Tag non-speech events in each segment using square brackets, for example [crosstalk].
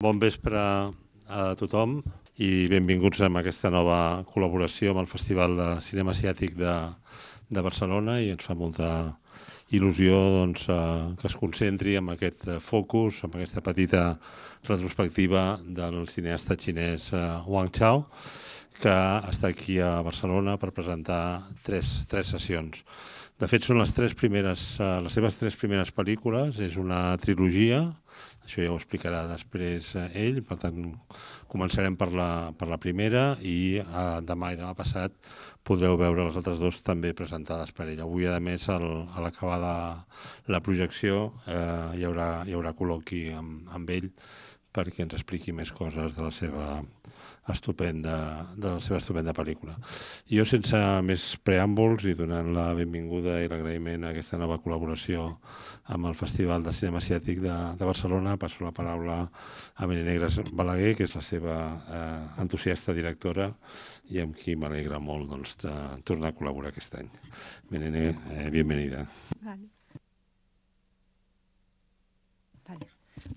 Bon vespre a tothom i benvinguts a aquesta nova col·laboració amb el Festival de Cinema Asiàtic de, de Barcelona i ens fa molta il·lusió doncs, eh, que es concentri en aquest focus, en aquesta petita retrospectiva del cineasta xinès eh, Wang Chao, que està aquí a Barcelona per presentar tres, tres sessions. De fet, són les, tres primeres, eh, les seves tres primeres pel·lícules, és una trilogia, això ja ho explicarà després eh, ell, per tant començarem per la, per la primera i eh, demà i demà passat podreu veure les altres dues també presentades per ell. Avui, a més, el, a l'acabar de la projecció eh, hi, haurà, hi haurà col·loqui amb, amb ell perquè ens expliqui més coses de la seva estupenda, de la seva estupenda pel·lícula. Jo, sense més preàmbuls i donant la benvinguda i l'agraïment a aquesta nova col·laboració amb el Festival de Cinema Asiàtic de, de Barcelona, passo la paraula a Meli Negres Balaguer, que és la seva eh, entusiasta directora i amb qui m'alegra molt doncs, de tornar a col·laborar aquest any. Menene, eh, bienvenida. Vale. Vale.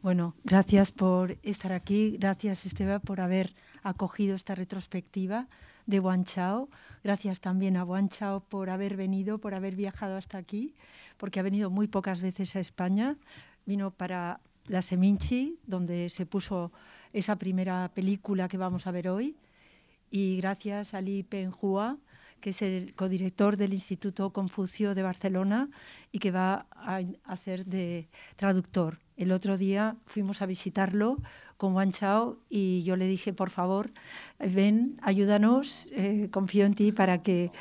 Bueno, gracias por estar aquí, gracias Esteba por haber acogido esta retrospectiva de Chao. Gracias también a Chao por haber venido, por haber viajado hasta aquí, porque ha venido muy pocas veces a España. Vino para la Seminchi... donde se puso esa primera película que vamos a ver hoy. Y gracias a Li Penhua, que es el codirector del Instituto Confucio de Barcelona y que va a hacer de traductor. El otro día fuimos a visitarlo, con Chao y yo le dije, por favor, ven, ayúdanos, eh, confío en ti para que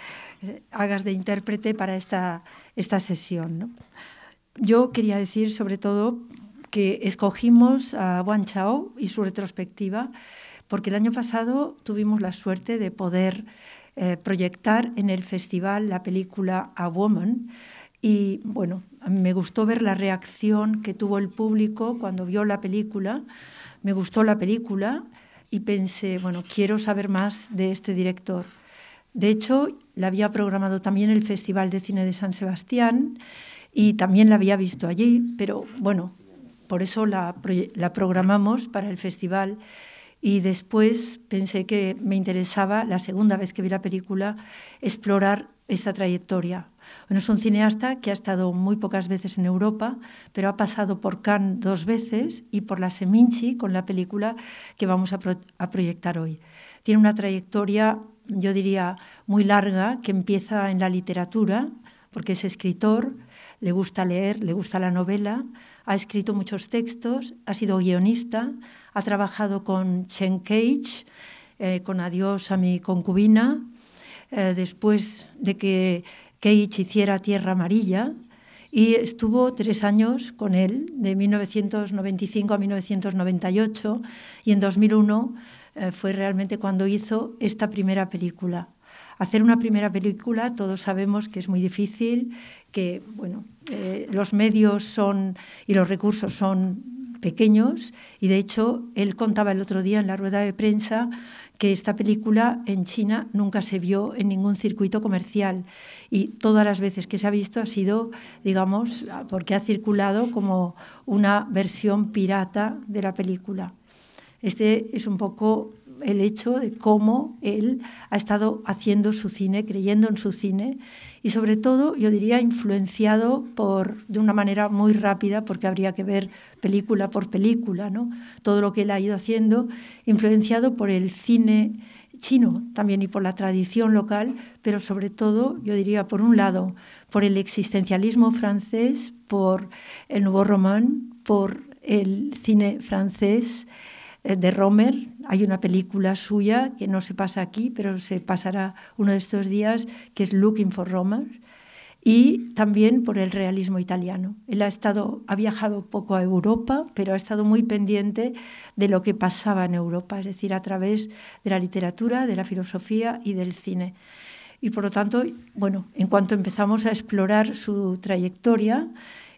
eh, hagas de intérprete para esta, esta sesión. ¿no? Yo quería decir sobre todo que escogimos a Wang Chao y su retrospectiva porque el año pasado tuvimos la suerte de poder eh, proyectar en el festival la película A Woman y bueno, me gustó ver la reacción que tuvo el público cuando vio la película me gustó la película y pensé, bueno, quiero saber más de este director. De hecho, la había programado también el Festival de Cine de San Sebastián y también la había visto allí, pero bueno, por eso la, la programamos para el festival. Y después pensé que me interesaba, la segunda vez que vi la película, explorar esta trayectoria es un cineasta que ha estado muy pocas veces en Europa, pero ha pasado por Cannes dos veces y por la Seminci con la película que vamos a, proyectar hoy. Tiene una trayectoria, yo diría, muy larga, que empieza en la literatura, porque es escritor, le gusta leer, le gusta la novela, ha escrito muchos textos, ha sido guionista, ha trabajado con Chen Cage, eh, con Adiós a mi concubina, eh, después de que Cage hiciera Tierra Amarilla y estuvo tres años con él, de 1995 a 1998, y en 2001 eh, fue realmente cuando hizo esta primera película. Hacer una primera película, todos sabemos que es muy difícil, que bueno, eh, los medios son y los recursos son pequeños y de hecho él contaba el otro día en la rueda de prensa que esta película en China nunca se vio en ningún circuito comercial y todas las veces que se ha visto ha sido, digamos, porque ha circulado como una versión pirata de la película. Este es un poco el hecho de cómo él ha estado haciendo su cine, creyendo en su cine y sobre todo, yo diría, influenciado por, de una manera muy rápida, porque habría que ver película por película, ¿no? todo lo que él ha ido haciendo, influenciado por el cine chino también y por la tradición local, pero sobre todo, yo diría, por un lado, por el existencialismo francés, por el nuevo roman, por el cine francés eh, de Romer. Hay una película suya que no se pasa aquí, pero se pasará uno de estos días, que es Looking for Romer. Y también por el realismo italiano. Él ha, estado, ha viajado poco a Europa, pero ha estado muy pendiente de lo que pasaba en Europa, es decir, a través de la literatura, de la filosofía y del cine. Y por lo tanto, bueno, en cuanto empezamos a explorar su trayectoria,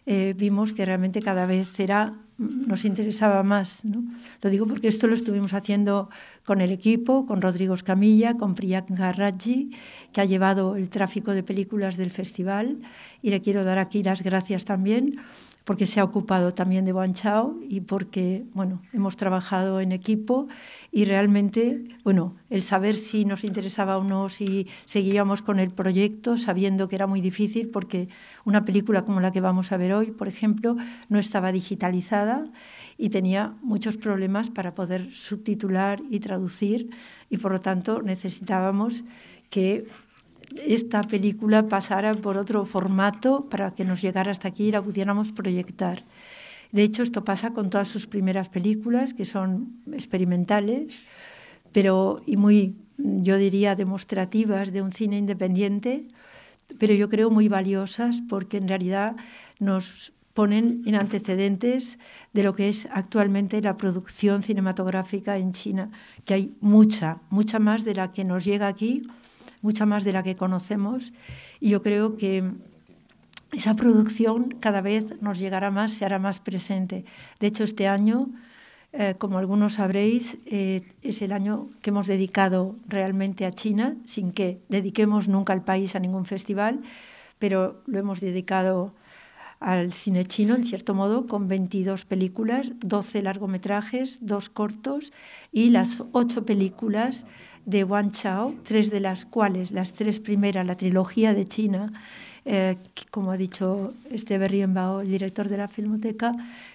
eh, vimos que realmente cada vez era nos interesaba más. ¿no? Lo digo porque esto lo estuvimos haciendo con el equipo, con Rodrigo Escamilla, con Priyanka Raji, que ha llevado el tráfico de películas del festival, y le quiero dar aquí las gracias también porque se ha ocupado también de chao y porque, bueno, hemos trabajado en equipo y realmente, bueno, el saber si nos interesaba o no, si seguíamos con el proyecto, sabiendo que era muy difícil porque una película como la que vamos a ver hoy, por ejemplo, no estaba digitalizada y tenía muchos problemas para poder subtitular y traducir y por lo tanto necesitábamos que esta película pasara por otro formato para que nos llegara hasta aquí y la pudiéramos proyectar. De hecho, esto pasa con todas sus primeras películas, que son experimentales, pero y muy, yo diría, demostrativas de un cine independiente, pero yo creo muy valiosas porque en realidad nos ponen en antecedentes de lo que es actualmente la producción cinematográfica en China, que hay mucha, mucha más de la que nos llega aquí mucha más de la que conocemos. Y yo creo que esa producción cada vez nos llegará más, se hará más presente. De hecho, este año, eh, como algunos sabréis, eh, es el año que hemos dedicado realmente a China, sin que dediquemos nunca al país a ningún festival, pero lo hemos dedicado al cine chino, en cierto modo, con 22 películas, 12 largometrajes, dos cortos y las ocho películas de Wang Chao, tres de las cuales, las tres primeras, la trilogía de China, eh, como ha dicho este Rienbao, el director de la Filmoteca,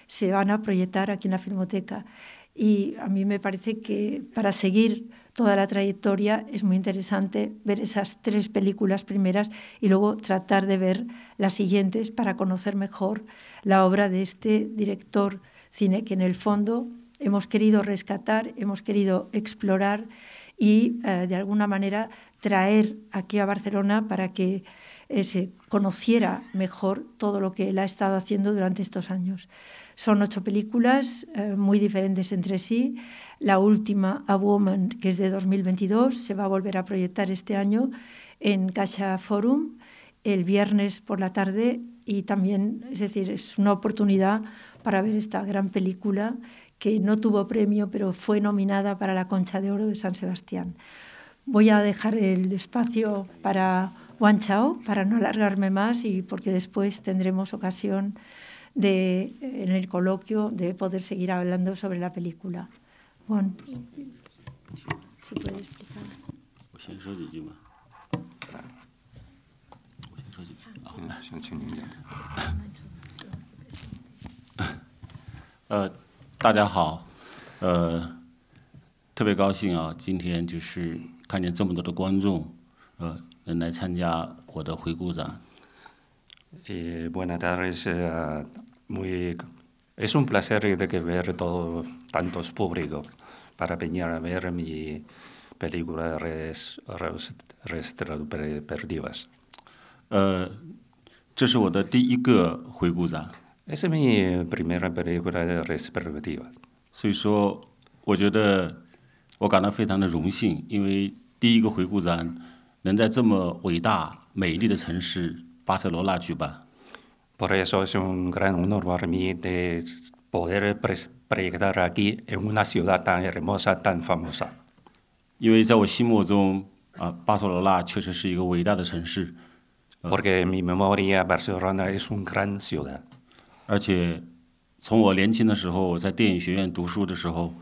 se van a proyectar aquí en la Filmoteca. Y a mí me parece que para seguir toda la trayectoria es muy interesante ver esas tres películas primeras y luego tratar de ver las siguientes para conocer mejor la obra de este director cine que en el fondo hemos querido rescatar, hemos querido explorar y eh, de alguna manera traer aquí a Barcelona para que eh, se conociera mejor todo lo que él ha estado haciendo durante estos años. Son ocho películas eh, muy diferentes entre sí. La última, A Woman, que es de 2022, se va a volver a proyectar este año en Caixa Forum el viernes por la tarde y también, es decir, es una oportunidad para ver esta gran película que no tuvo premio, pero fue nominada para la Concha de Oro de San Sebastián. Voy a dejar el espacio para juan Chao, para no alargarme más y porque después tendremos ocasión de, eh, en el coloquio de poder seguir hablando sobre la película. Juan, si pues, puede explicar. Ah. Ah. Ah. 大家好，呃，特别高兴啊！今天就是看见这么多的观众，呃，来参加我的回顾展。Buenas tardes, muy es un placer de que vea todos tantos público para venir a ver mis películas restauradas。呃，这是我的第一个回顾展。这是我的第一个，第一个比赛的赛事举办地吧。所以说，我觉得我感到非常的荣幸，因为第一个回顾展能在这么伟大、美丽的城市巴塞罗那举办。不得不说，从格兰诺瓦的面对，博得 pres，projectar aquí en una ciudad tan hermosa，tan famosa。因为在我心目中，啊，巴塞罗那确实是一个伟大的城市。Porque en mi memoria Barcelona es una gran ciudad。而且，从我年轻的时候，我在电影学院读书的时候，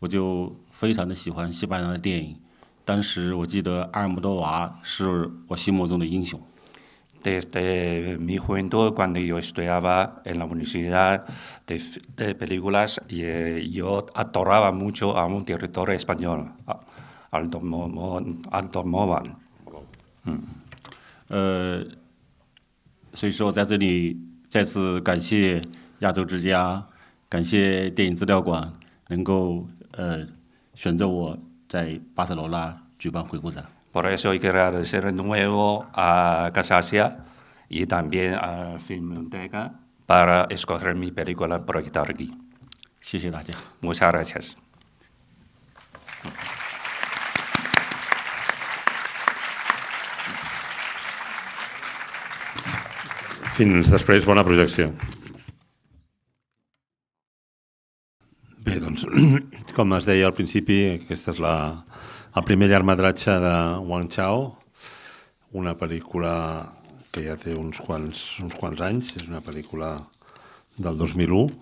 我就非常的喜欢西班牙的电影。当时我记得阿尔莫多瓦是我心目中的英雄。Desde mi juventud cuando yo estudiaba en la universidad de películas y yo adoraba mucho a un director español, Almodóvar。嗯，呃，所以说在这里。再次感谢亚洲之家，感谢电影资料馆，能够呃选择我在巴塞罗那举办回顾展。Por eso he querido ser nuevo a casa Asia y también a Filmoteca para escoger mi película para quitar aquí. 谢谢大家。Muchas gracias. Fins després, bona projecció. Bé, doncs, [clears throat] com es deia al principi, aquest és la, el primer llargmetratge de Wang Chao, una pel·lícula que ja té uns quants, uns quants anys, és una pel·lícula del 2001,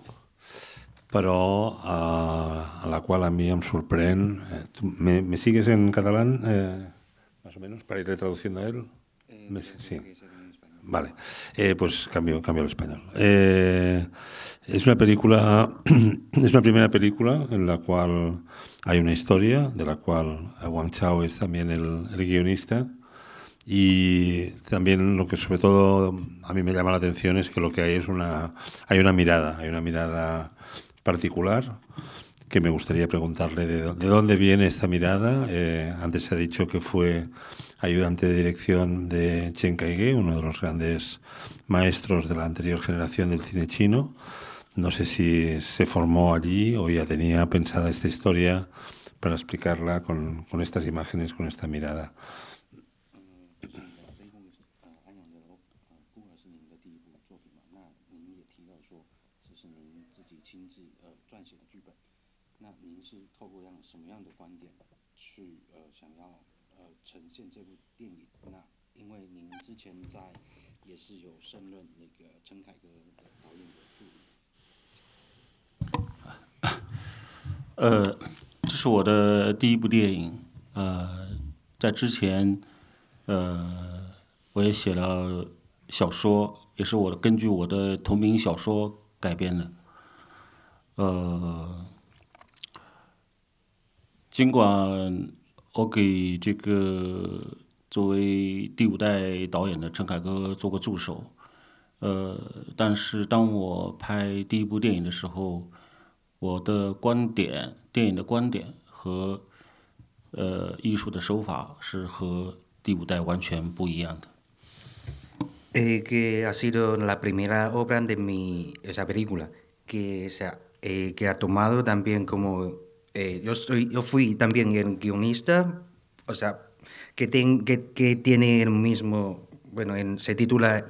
però eh, a la qual a mi em sorprèn... Eh, tu, me, ¿Me sigues en català? Eh, más o menos, para ir traduciendo a él. Eh, me, sí. Vale, eh, pues cambio, cambio al español. Eh, es una película, [clears throat] es una primera película en la cual hay una historia, de la cual Wang Chao es también el, guionista. Y también lo que sobre todo a mí me llama la atención es que lo que hay es una, hay una mirada, hay una mirada particular que me gustaría preguntarle de, dónde viene esta mirada. Eh, antes se ha dicho que fue ayudante de dirección de Chen Kaige, uno de los grandes maestros de la anterior generación del cine chino. No sé si se formó allí o ya tenía pensada esta historia para explicarla con, con estas imágenes, con esta mirada. 呃，这是我的第一部电影。呃，在之前，呃，我也写了小说，也是我根据我的同名小说改编的。呃，尽管我给这个作为第五代导演的陈凯歌做过助手，呃，但是当我拍第一部电影的时候。que ha sido la primera obra de mi esa película que ha, eh, que ha tomado también como eh, yo soy yo fui también el guionista o sea que, que, que tiene el mismo bueno en, se titula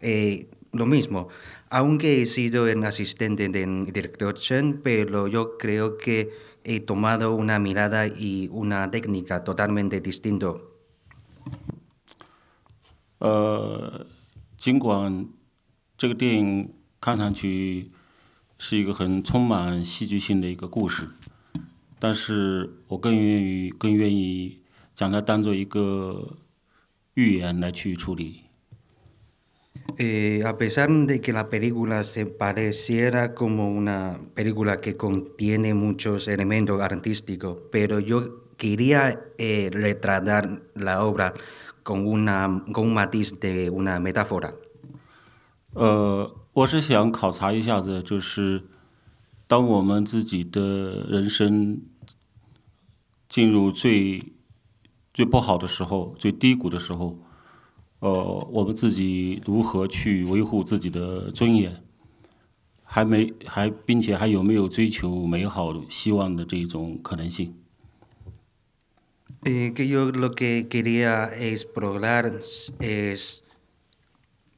eh, lo mismo Aunque he sido el asistente del director Chen, pero yo creo que he tomado una mirada y una técnica totalmente distintos. 呃，尽管这个电影看上去是一个很充满戏剧性的一个故事，但是我更愿意更愿意将它当作一个寓言来去处理。Eh, a pesar de que la película se pareciera como una película que contiene muchos elementos artísticos, pero yo quería eh, retratar la obra con, una, con un matiz de una metáfora. Eh, que yo lo que quería explorar es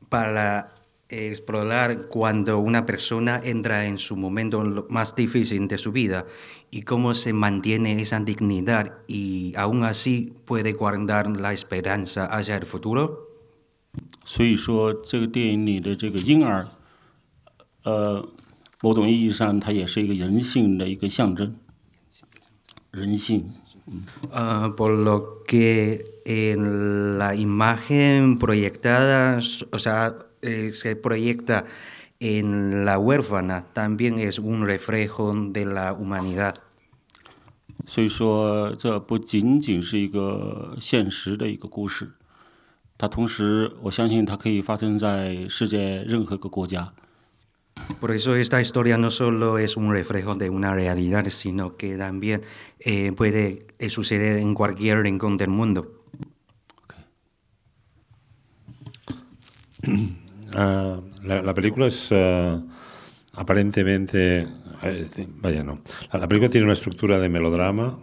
para explorar cuando una persona entra en su momento más difícil de su vida y cómo se mantiene esa dignidad y aún así puede guardar la esperanza hacia el futuro. 所以说，这个电影里的这个婴儿，呃，某种意义上，它也是一个人性的一个象征。人性。呃，por lo que en la imagen proyectada, o sea, se proyecta en la huérfana, también es un reflejo de la humanidad。所以说，这不仅仅是一个现实的一个故事。Por eso esta historia no solo es un reflejo de una realidad, sino que también eh, puede eh, suceder en cualquier rincón del mundo. [clears throat] Ah, la, película es eh, aparentemente, vaya no, la, película tiene una estructura de melodrama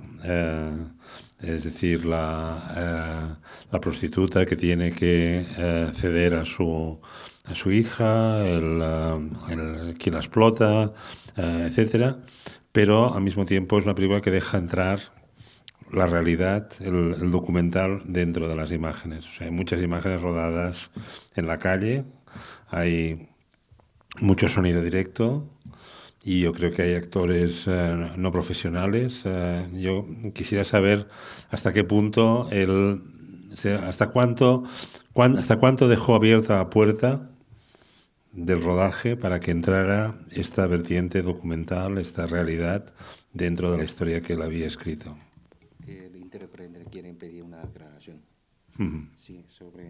es decir, la, eh, la prostituta que tiene que eh, ceder a su, a su hija, el, eh, el quien la explota, etcétera, etc. Pero al mismo tiempo es una película que deja entrar la realidad, el, documental dentro de las imágenes. hay muchas imágenes rodadas en la calle, hay mucho sonido directo, y yo creo que hay actores eh, no profesionales. Eh, yo quisiera saber hasta qué punto el hasta cuánto hasta cuánto dejó abierta la puerta del rodaje para que entrara esta vertiente documental, esta realidad dentro de la historia que él había escrito. El quiere impedir una aclaración. sobre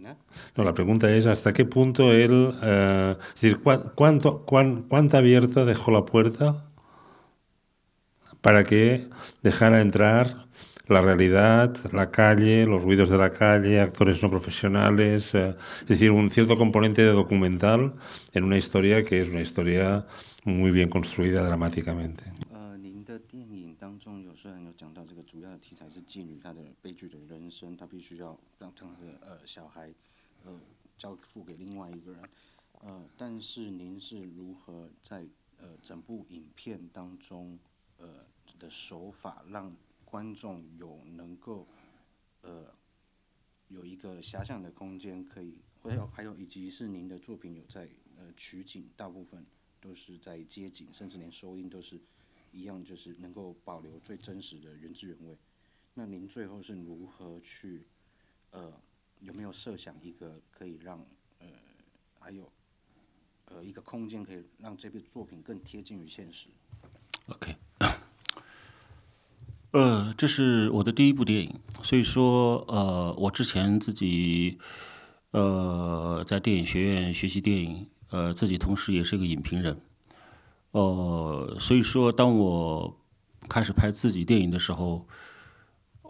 no, la pregunta es hasta qué punto él, eh, es decir, cuánto, cuánta abierta dejó la puerta para que dejara entrar la realidad, la calle, los ruidos de la calle, actores no profesionales, eh, es decir, un cierto componente de documental en una historia que es una historia muy bien construida dramáticamente. 悲剧的人生，他必须要让他的呃小孩，呃交付给另外一个人，呃，但是您是如何在呃整部影片当中呃的手法，让观众有能够呃有一个遐想的空间，可以，还有还有，以及是您的作品有在呃取景，大部分都是在街景，甚至连收音都是一样，就是能够保留最真实的原汁原味。那您最后是如何去呃有没有设想一个可以让呃还有呃一个空间可以让这部作品更贴近于现实？OK，[coughs] 呃，这是我的第一部电影，所以说呃，我之前自己呃在电影学院学习电影，呃，自己同时也是一个影评人，呃，所以说当我开始拍自己电影的时候。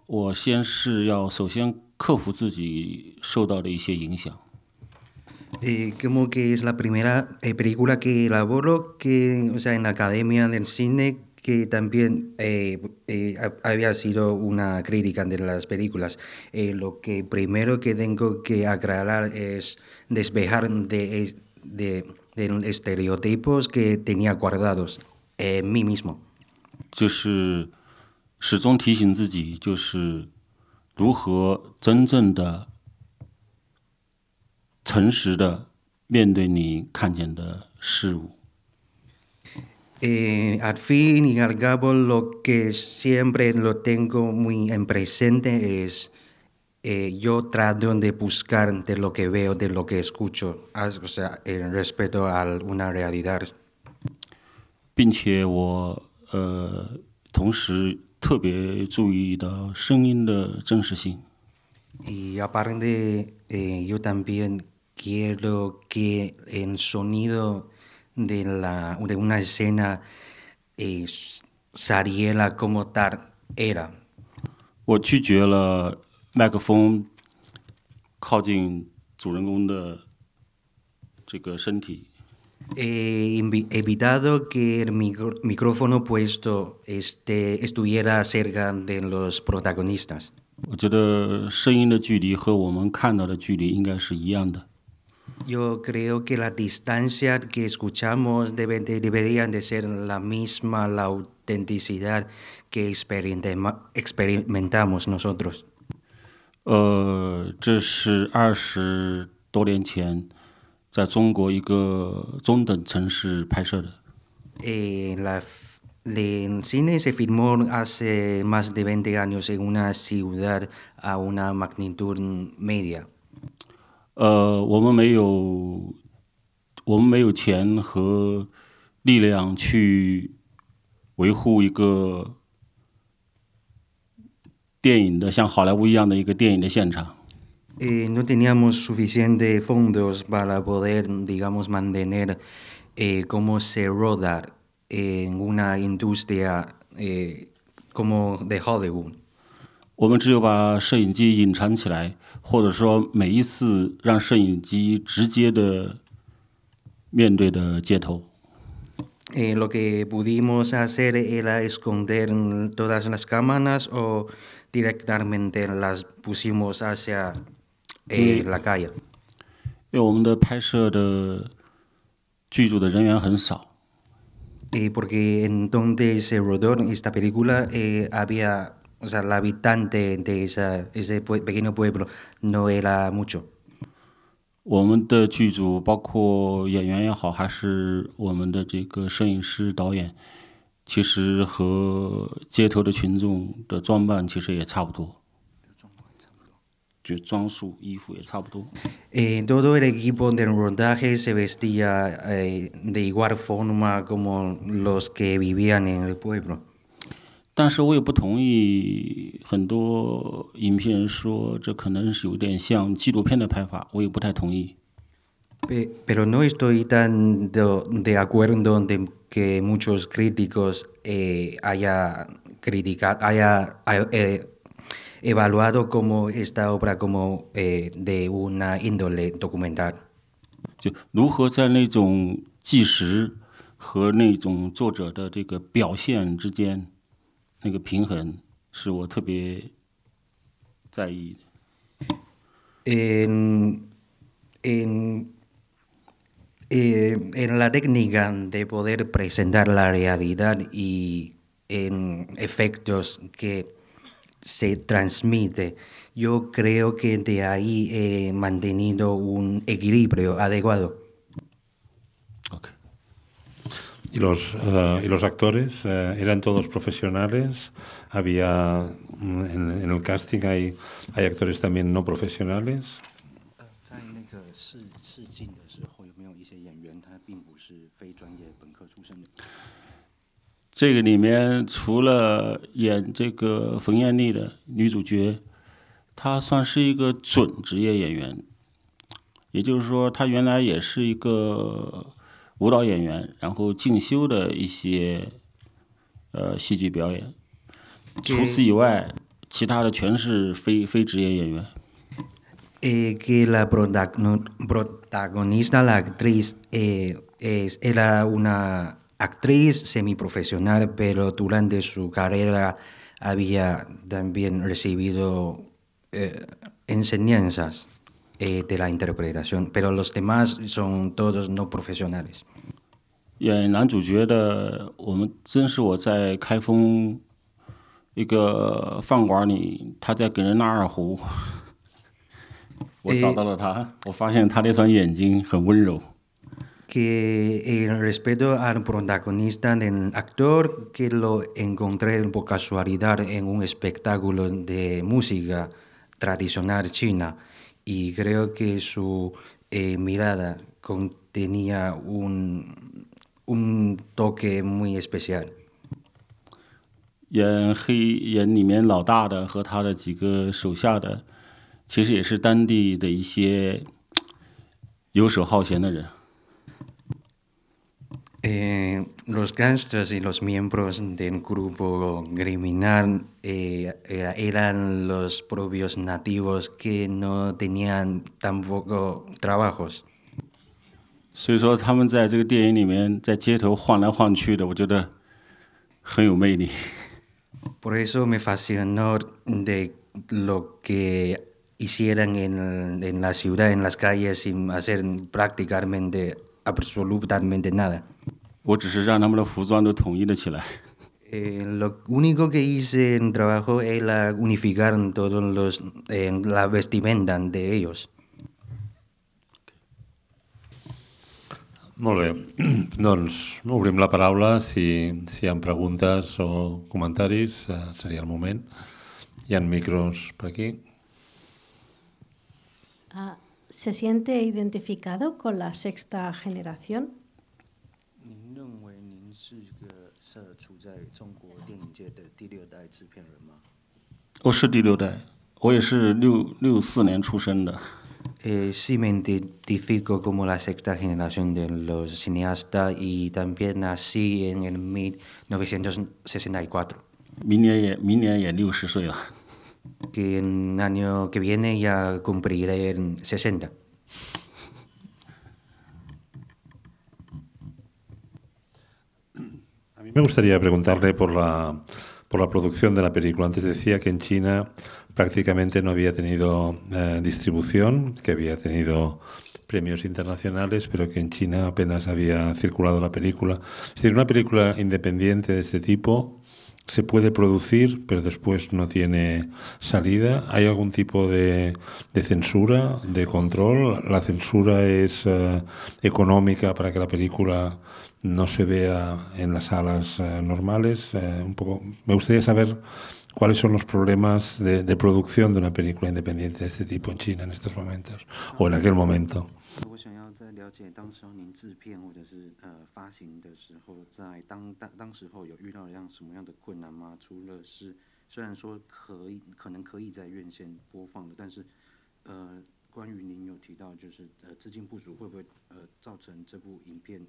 我先是要首先克服自己受到的一些影响。Eh, como que es la primera eh, película que elaboro, que, o sea, en la Academia del Cine, que también eh, eh había sido una crítica de las películas. Eh, lo que primero que tengo que aclarar es despejar de, de, de estereotipos que tenía guardados en mí mismo. 始终提醒自己，就是如何真正的、诚实的面对你看见的事物。诶，al fin y al cabo lo que siempre lo tengo muy en presente es yo t r a t o de buscar de lo que veo de lo que escucho, o sea, respecto a una realidad。并且我呃，同时。特别注意到声音的真实性。Y aparte, yo también quiero que el sonido de la de una escena eh, sea reala como tal era. 我拒绝了麦克风靠近主人公的这个身体。he evitado que el micrófono puesto este, estuviera cerca de los protagonistas. Yo creo que la distancia que escuchamos debería de ser la misma, la autenticidad que experimentamos nosotros. Eh, 在中国一个中等城市拍摄的。En la de cine se filmó hace más de veinte años en una ciudad a una magnitud media. 呃，我们没有，我们没有钱和力量去维护一个电影的像好莱坞一样的一个电影的现场。Eh, no teníamos suficientes fondos para poder, digamos, mantener eh, cómo se rodar eh, en una industria como de Hollywood. lo que pudimos hacer era esconder todas las cámaras o directamente las pusimos hacia 为我们的拍摄的剧组的人员很少。Porque en donde se rodó esta película había, o sea, el habitante de esa ese pequeño pueblo no era mucho. 我们的剧组包括演员也好，还是我们的这个摄影师、导演，其实和街头的群众的装扮其实也差不多。todo el equipo de rodaje se vestía eh, de igual forma como los que vivían en el pueblo. Pero no estoy tan de acuerdo de que muchos críticos eh, haya criticado, haya eh, evaluado como esta obra como eh, de una índole documental. en, eh, en la técnica de poder presentar la realidad y en efectos que se transmite. Yo creo que de ahí he mantenido un equilibrio adecuado. Okay. ¿Y, los, eh, los actores eh, eran todos profesionales? ¿Había mm, en, el casting hay, hay actores también no profesionales? Ah, 这个里面除了演这个冯艳丽的女主角，她算是一个准职业演员，也就是说，她原来也是一个舞蹈演员，然后进修的一些呃戏剧表演。除此以外，其他的全是非非职业演员。El protagonista la actriz es e a una actriz semiprofesional, pero durante su carrera había también recibido eh, enseñanzas eh, de la interpretación, pero los demás son todos no profesionales. 演男主角的，我们真是我在开封一个饭馆里，他在给人拉二胡，我找到了他，我发现他那双眼睛很温柔。que en eh, respeto al protagonista del actor que lo encontré por casualidad en un espectáculo de música tradicional china y creo que su eh, mirada contenía un, un toque muy especial. 演黑演里面老大的和他的几个手下的，其实也是当地的一些游手好闲的人。eh, los gangsters y los miembros del grupo criminal eh, eh, eran los propios nativos que no tenían tampoco trabajos. Por eso me fascinó de lo que hicieran en, en la ciudad, en las calles, sin hacer prácticamente absolutamente nada. Eh, lo único que hice en trabajo es la unificar todos los la vestimenta de ellos. Molt bé, [clears throat] doncs abrimos la palabra. si, si preguntas o comentarios eh, sería el momento. Hi ha micros por aquí. Ah, ¿Se siente identificado con la sexta generación? 我是第六代，我也是六六四年出生的。Eh, sí, me identifico como la sexta generación de los cineastas y también nací en el 1964. Que en el año que viene ya cumpliré 60. Me gustaría preguntarle por la, por la producción de la película. Antes decía que en China prácticamente no había tenido eh, distribución, que había tenido premios internacionales, pero que en China apenas había circulado la película. Es decir, una película independiente de este tipo, se puede producir, pero después no tiene salida. ¿Hay algún tipo de, censura, de control? ¿La censura es eh, económica para que la película no se vea en las salas eh, normales? Eh, un poco, me gustaría saber cuáles son los problemas de, de producción de una película independiente de este tipo en China en estos momentos o en aquel momento. 当时候您制片或者是呃发行的时候，在当当当时候有遇到一样什么样的困难吗？除了是虽然说可以可能可以在院线播放的，但是呃，关于您有提到就是呃资金不足，会不会呃造成这部影片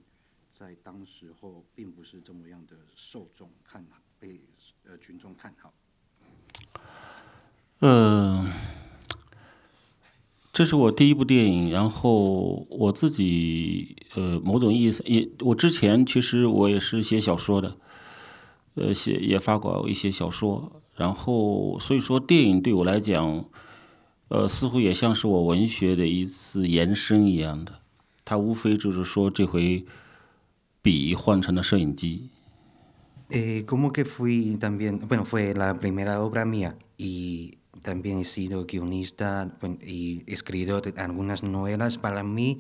在当时候并不是这么样的受众看好被呃群众看好？嗯。这是我第一部电影，然后我自己呃，某种意思也，我之前其实我也是写小说的，呃，写也发过一些小说，然后所以说电影对我来讲，呃，似乎也像是我文学的一次延伸一样的，它无非就是说这回笔换成了摄影机。También he sido guionista y escritor de algunas novelas. Para mí,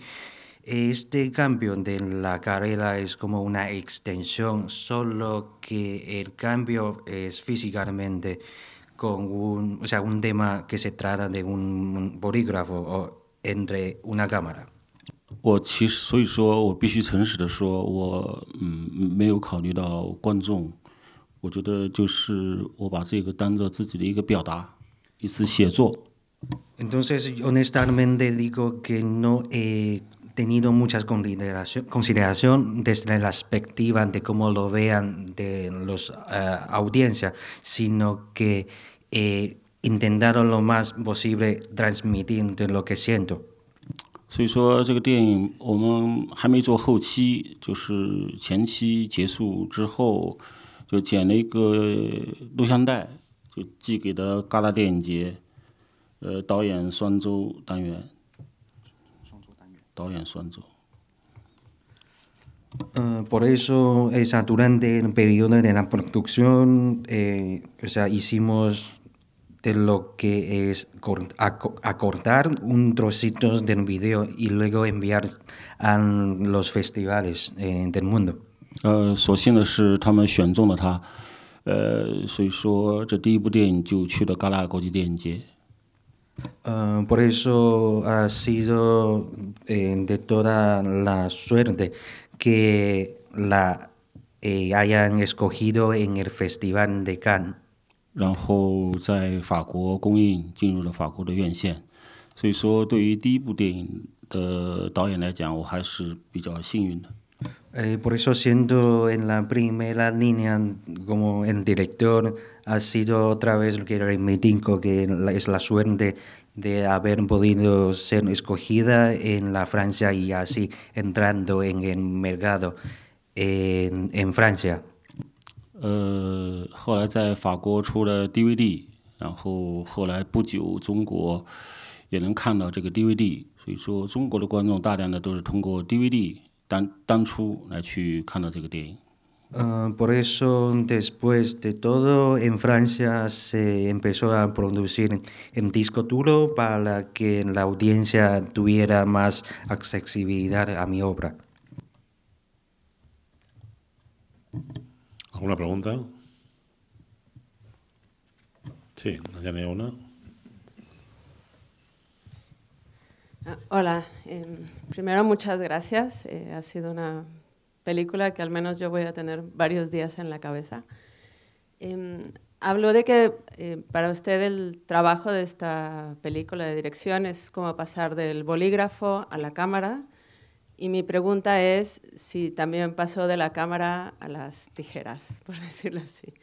este cambio de la carrera es como una extensión, solo que el cambio es físicamente con un, sea, un tema que se trata de un bolígrafo o entre una cámara. Entonces, honestamente digo que no he tenido muchas consideración, consideración desde la perspectiva de cómo lo vean de los eh, audiencia, audiencias, sino que he eh, intentado lo más posible transmitir lo que siento por eso, esa, durante el periodo de la producción, eh, o sea, hicimos de lo que es acortar un trocito del video y luego enviar a los festivales eh, del mundo. Uh, 呃，所以说这第一部电影就去了戛纳国际电影节。嗯，por eso ha sido de toda la suerte que la hayan escogido en el festival de Cannes。然后在法国公映，进入了法国的院线。所以说，对于第一部电影的导演来讲，我还是比较幸运的。Eh, por eso siento en la primera línea como el director ha sido otra vez lo que era reivindico, que es la suerte de haber podido ser escogida en la Francia y así entrando en el mercado en, en Francia. Uh, DVD，所以说中国的观众大量的都是通过 DVD por eso, después de todo, en Francia se empezó a producir en disco duro para que la audiencia tuviera más accesibilidad a mi obra. ¿Alguna pregunta? Sí, ya me una. Hola, em, primero muchas gracias. Eh, ha sido una película que al menos yo voy a tener varios días en la cabeza. Eh, em, habló de que eh, para usted el trabajo de esta película de dirección es como pasar del bolígrafo a la cámara y mi pregunta es si también pasó de la cámara a las tijeras, [laughs] por decirlo así.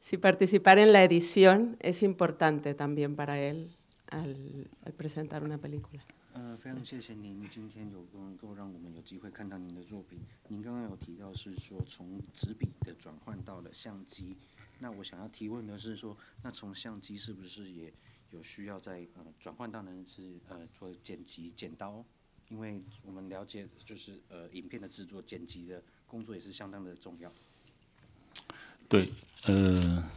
Si participar en la edición es importante también para él al presentar una película. 呃，非常谢谢您今天有能够让我们有机会看到您的作品。您刚刚有提到是说从纸笔的转换到了相机，那我想要提问的是说，那从相机是不是也有需要在呃转换到呢是呃做剪辑剪刀？因为我们了解就是呃影片的制作剪辑的工作也是相当的重要。对，呃，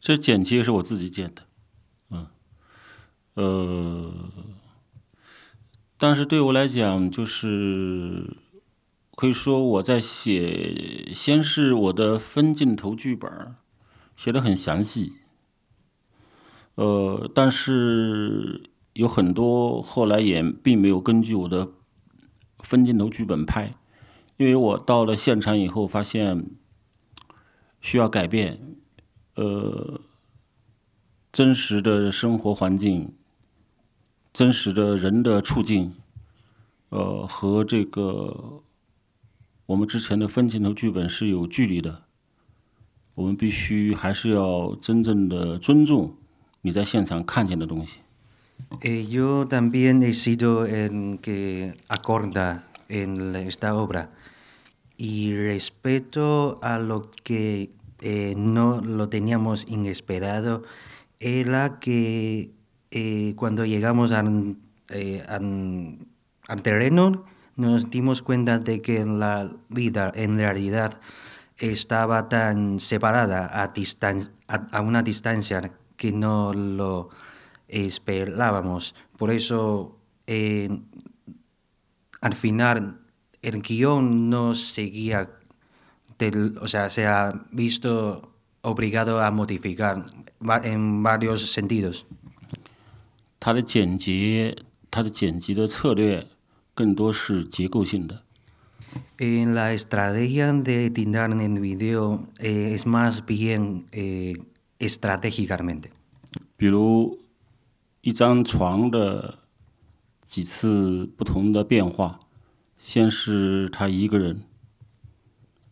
这剪辑是我自己剪的，嗯，呃。但是对我来讲，就是可以说我在写，先是我的分镜头剧本，写的很详细。呃，但是有很多后来也并没有根据我的分镜头剧本拍，因为我到了现场以后发现需要改变，呃，真实的生活环境。真实的人的处境，呃，和这个我们之前的分镜头剧本是有距离的。我们必须还是要真正的尊重你在现场看见的东西。Yo también he sido en que acorda en la, esta obra y respecto a lo que no lo teníamos inesperado era que Eh, cuando llegamos al, eh, terreno nos dimos cuenta de que la vida en realidad estaba tan separada a, a, una distancia que no lo esperábamos. Por eso al final el guión no seguía, o sea, se ha visto obligado a modificar en varios sentidos. 它的剪辑，它的剪辑的策略更多是结构性的。En las estrategias de tintear en el video es más bien estratégicamente。比如一张床的几次不同的变化，先是他一个人，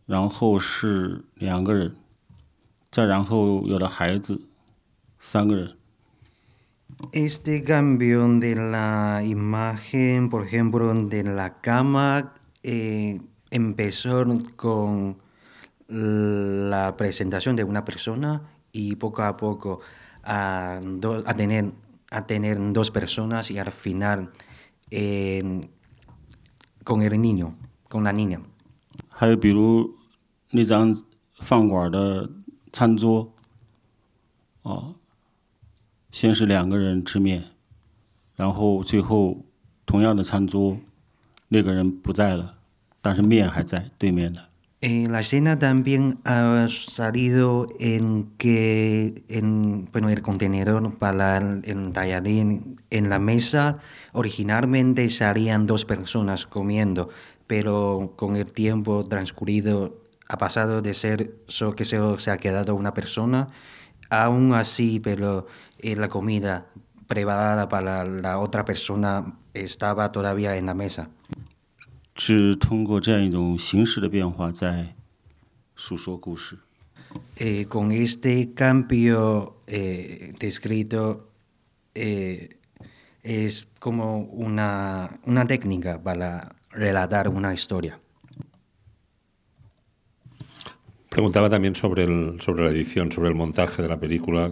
然后是两个人，再然后有了孩子，三个人。Este cambio de la imagen, por ejemplo, de la cama, eh, empezó con la presentación de una persona y poco a poco a, tener, a tener dos personas y al final con el niño, con la niña. En la escena también ha salido en que en, bueno, el contenedor para el tallarín en la mesa originalmente salían dos personas comiendo, pero con el tiempo transcurrido ha pasado de ser solo que se, se ha quedado una persona. Aún así, pero la comida preparada para la otra persona estaba todavía en la mesa. con este cambio eh, descrito eh, es como una, técnica para relatar una historia. Preguntaba también sobre, el, sobre la edición, sobre el montaje de la película,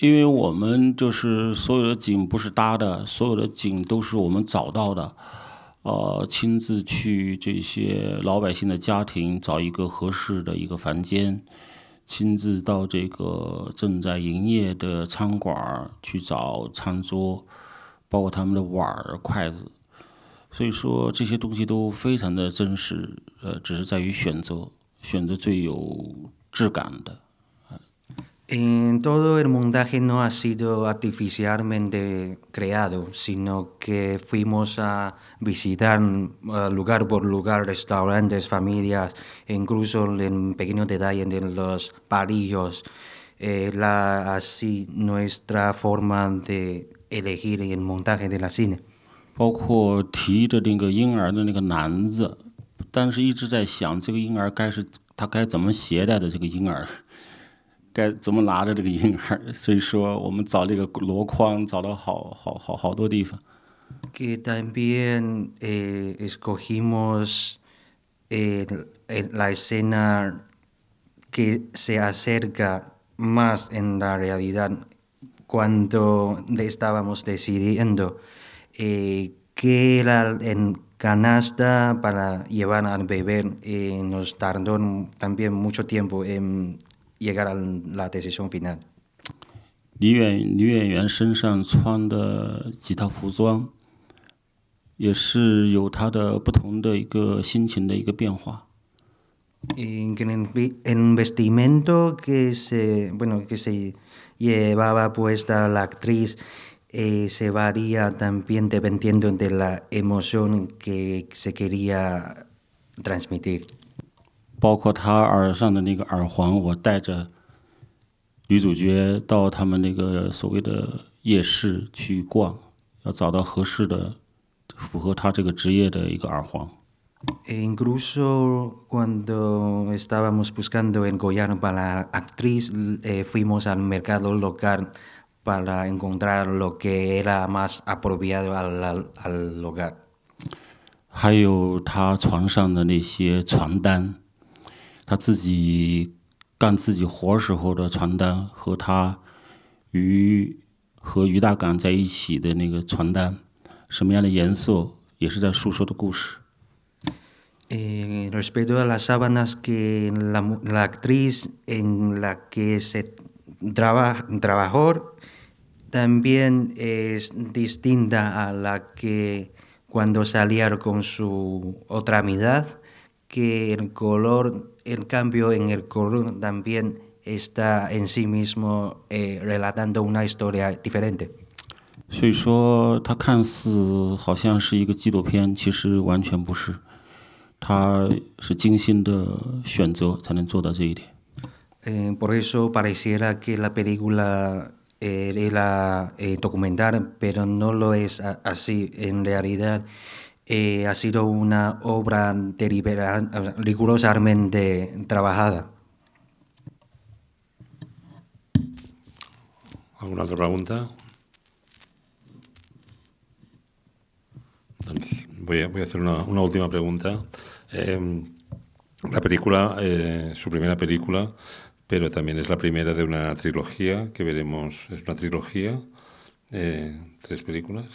因为我们就是所有的景不是搭的，所有的景都是我们找到的，呃，亲自去这些老百姓的家庭找一个合适的一个房间，亲自到这个正在营业的餐馆去找餐桌，包括他们的碗儿、筷子，所以说这些东西都非常的真实，呃，只是在于选择，选择最有质感的。En todo el montaje no ha sido artificialmente creado, sino que fuimos a visitar lugar por lugar, restaurantes, familias, incluso en pequeños detalles en los parillos. Eh, así nuestra forma de elegir el montaje de la cine que también eh, escogimos eh, la escena que se acerca más en la realidad cuando estábamos decidiendo eh, qué era en canasta para llevar al bebé. Eh, nos tardó también mucho tiempo en llegar a la decisión final. que se, llevaba puesta la actriz eh, se varía también dependiendo de la emoción que se quería transmitir. 包括她耳上的那个耳环，我带着女主角到他们那个所谓的夜市去逛，要找到合适的、符合她这个职业的一个耳环。还有她床上的那些床单。他自己干自己活时候的传单和他于和于大刚在一起的那个传单，什么样的颜色也是在诉说的故事。el cambio, en el Corún también está en sí mismo eh, relatando una historia diferente. por eso pareciera que la película eh, era eh, documental, pero no lo es así. En realidad, eh, ha sido una obra rigurosamente trabajada. ¿Alguna otra pregunta? voy, a, hacer una, última pregunta. Em, la película, eh, su primera película, pero también es la primera de una trilogía que veremos. Es una trilogía. Eh, tres películas,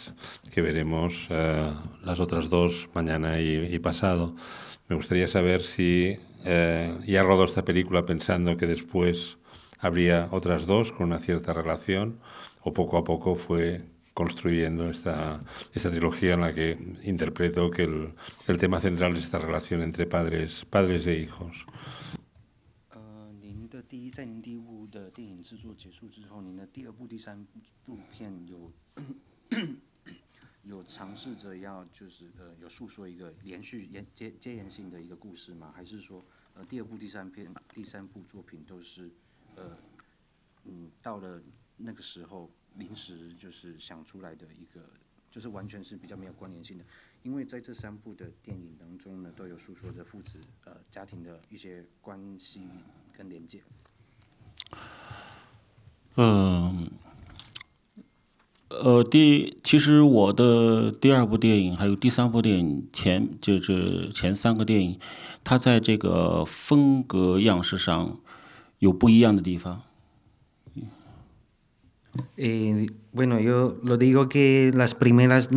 que veremos eh, las otras dos mañana y, pasado. Me gustaría saber si eh, ya rodó esta película pensando que después habría otras dos con una cierta relación, o poco a poco fue construyendo esta, esta trilogía en la que interpreto que el, tema central es esta relación entre padres, padres e hijos. Ah, 的电影制作结束之后，您的第二部、第三部片有有尝试着要就是呃有诉说一个连续延接接延性的一个故事吗？还是说呃第二部、第三片、第三部作品都是呃嗯到了那个时候临时就是想出来的一个，就是完全是比较没有关联性的。因为在这三部的电影当中呢，都有诉说着父子呃家庭的一些关系跟连接。嗯，呃，第，其实我的第二部电影还有第三部电影，前，就是前三个电影，它在这个风格样式上有不一样的地方。Bueno, yo lo digo que las primeras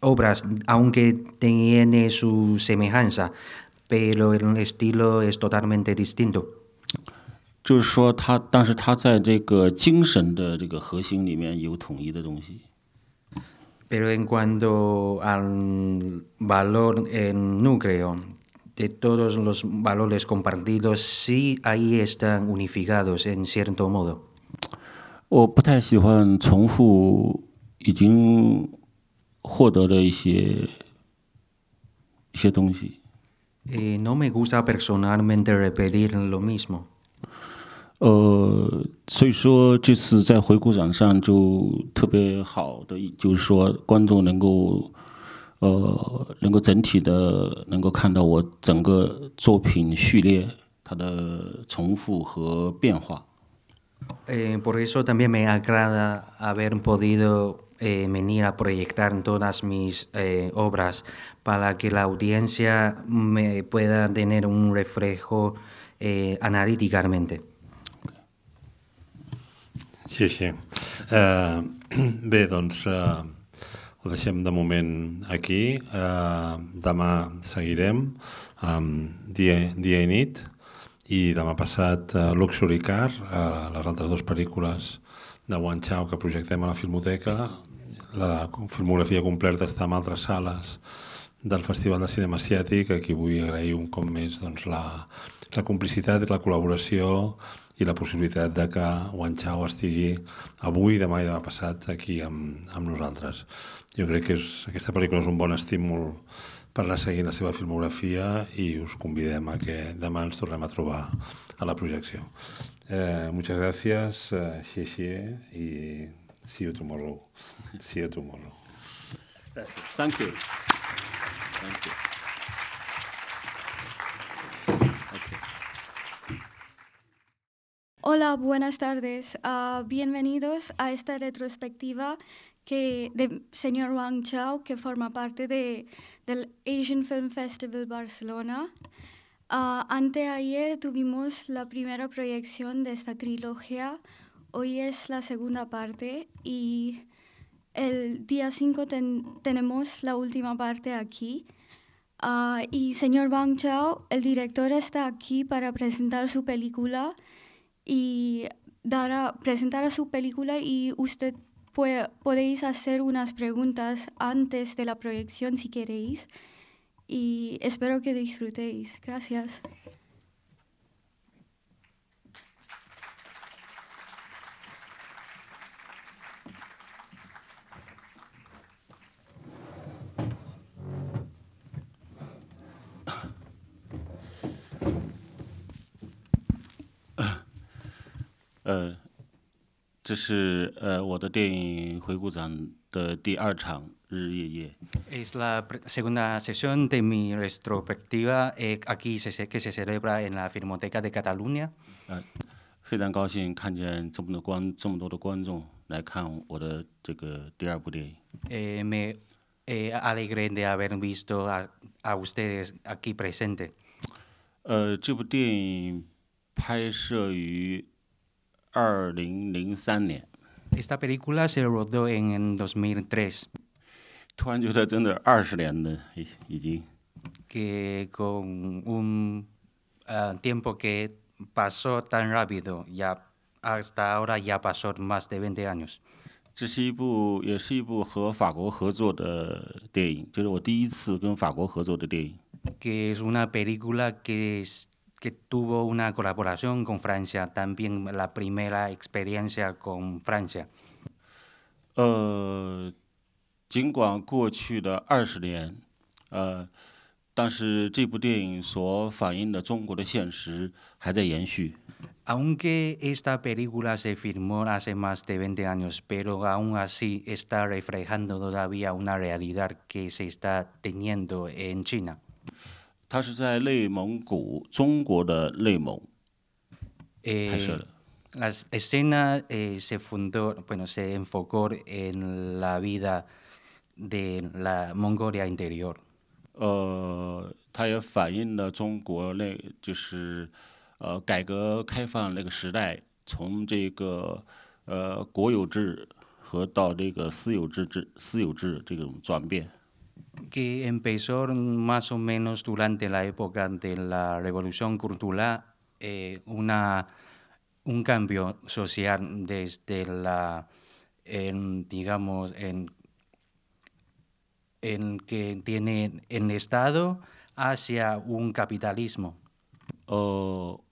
obras, aunque tienen su semejanza, pero el estilo es totalmente distinto. 就是说，他当时他在这个精神的这个核心里面有统一的东西。Pero en cuanto al valor en núcleo de todos los valores compartidos, sí ahí están unificados en cierto modo。我不太喜欢重复已经获得的一些一些东西。No me gusta personalmente repetir lo mismo。呃，所以说这次在回顾展上就特别好的就是说观众能够呃能够整体的能够看到我整个作品序列它的重复和变化。Por eso también me agrade haber podido venir a proyectar todas mis obras para que la audiencia me pueda tener un reflejo analíticamente. Sí, sí. Eh, [clears throat] bé, doncs eh, ho deixem de moment aquí. Eh, demà seguirem amb dia, dia i nit i demà passat uh, Luxury Car, uh, les altres dues pel·lícules de Wang Chao que projectem a la Filmoteca. La filmografia completa està en altres sales del Festival de Cinema Asiàtic, a qui vull agrair un cop més doncs, la, la complicitat i la col·laboració i la possibilitat de que Wang Chao estigui avui i demà i demà passat aquí amb, amb nosaltres. Jo crec que és, aquesta pel·lícula és un bon estímul per anar seguint la seva filmografia i us convidem a que demà ens tornem a trobar a la projecció. Eh, muchas gracias, uh, xie xie, y see you tomorrow. See you tomorrow. Thank you. Thank you. Hola, buenas tardes. Ah, bienvenidos a esta retrospectiva que, de señor Wang Chao, que forma parte del Asian Film Festival Barcelona. Ah, anteayer tuvimos la primera proyección de esta trilogía. Hoy es la segunda parte y el día 5 tenemos la última parte aquí. Ah, y señor Wang Chao, el director está aquí para presentar su película y dar presentar a su película y usted puede, podéis hacer unas preguntas antes de la proyección si queréis y espero que disfrutéis. Gracias. 呃，这是呃我的电影回顾展的第二场《日日夜夜》。Es la segunda sesión de mi retrospectiva aquí que se celebra en la Firmoteca de Cataluña。啊，非常高兴看见这么多观这么多的观众来看我的这个第二部电影。Me alegré de haber visto a a ustedes aquí presente。呃，这部电影拍摄于。二零零三年。Esta película se rodó en el dos mil tres。突然觉得真的二十年的已已经。Que con un tiempo que pasó tan rápido, ya hasta ahora ya pasó más de veinte años。这是一部也是一部和法国合作的电影，就是我第一次跟法国合作的电影。Que es una película que es que tuvo una colaboración con Francia, también la primera experiencia con Francia. Uh, Aunque esta película se filmó hace más de 20 años, pero aún así está reflejando todavía una realidad que se está teniendo en China. 它是在内蒙古，中国的内蒙拍摄的。Las escenas se fundó, bueno, se enfocó en la vida de la Mongolia interior. 呃，它也反映了中国内就是呃改革开放那个时代，从这个呃国有制和到这个私有制制私有制这种转变。que empezó más o menos durante la época de la Revolución Cultural, eh, una, un cambio social desde la, en, digamos, en, en que tiene el Estado hacia un capitalismo. Oh,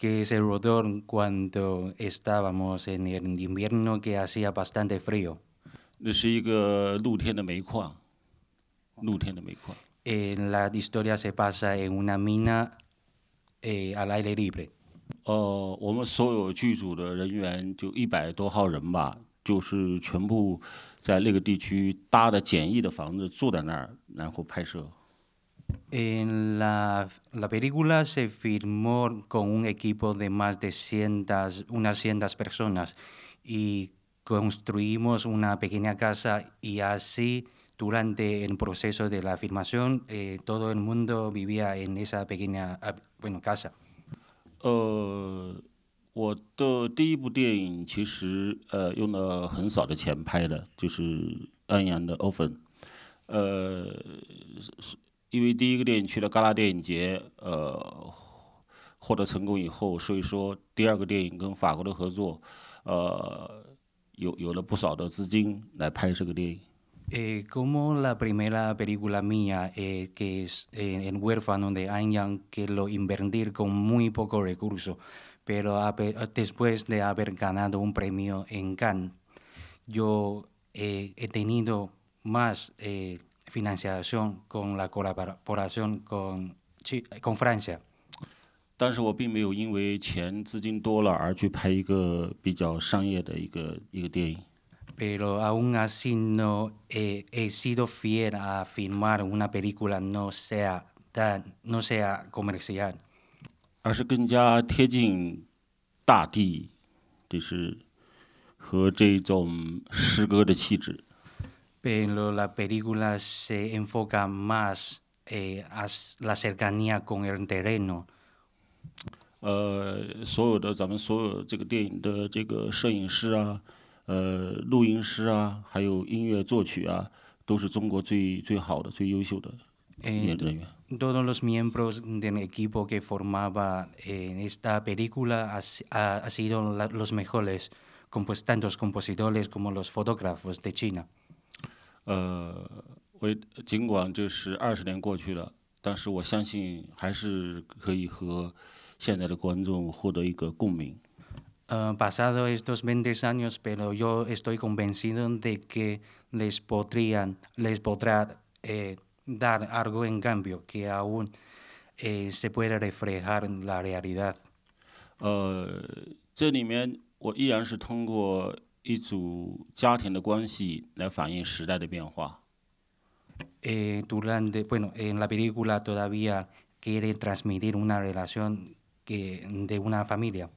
que es el rodón cuando estábamos en el invierno que hacía bastante frío. Es el luciente Meikuang. La historia se pasa en una mina eh, al aire libre. El oh, resto de los miembros de la región, el número de 100 personas, es el se ha en la zona de la zona de la zona de la en la, película se firmó con un equipo de más de unas 100 personas y construimos una pequeña casa y así durante el proceso de la filmación eh, todo el mundo vivía en esa pequeña ah, bueno, casa. 因为第一个电影去了戛纳电影节，呃，获得成功以后，所以说第二个电影跟法国的合作，呃，有有了不少的资金来拍这个电影。Eh,，E como la primera película mía, que es en en huérfano de Anyang, que lo invertir con muy poco recurso, pero después de haber ganado un premio en Cannes, yo eh, he tenido más eh financiación con la colaboración con, con Francia. 但是我并没有因为钱资金多了而去拍一个比较商业的一个一个电影。Pero aún así no he, he sido fiel a filmar una película no sea tan no sea comercial，而是更加贴近大地，就是和这种诗歌的气质。pero la película se enfoca más eh, a la cercanía con el terreno. Todos los miembros del equipo que formaba en esta película han sido los mejores, tanto los compositores como los fotógrafos de China. 呃，我尽管就是二十年过去了，但是我相信还是可以和现在的观众获得一个共鸣。嗯，pasado estos v e años, pero yo estoy convencido de que les podrían les podré dar algo en cambio que aún se pueda reflejar en la realidad。呃，这里面我依然是通过。一组家庭的关系来反映时代的变化。Eh, durante, bueno, en la película todavía quiere transmitir una relación de una familia.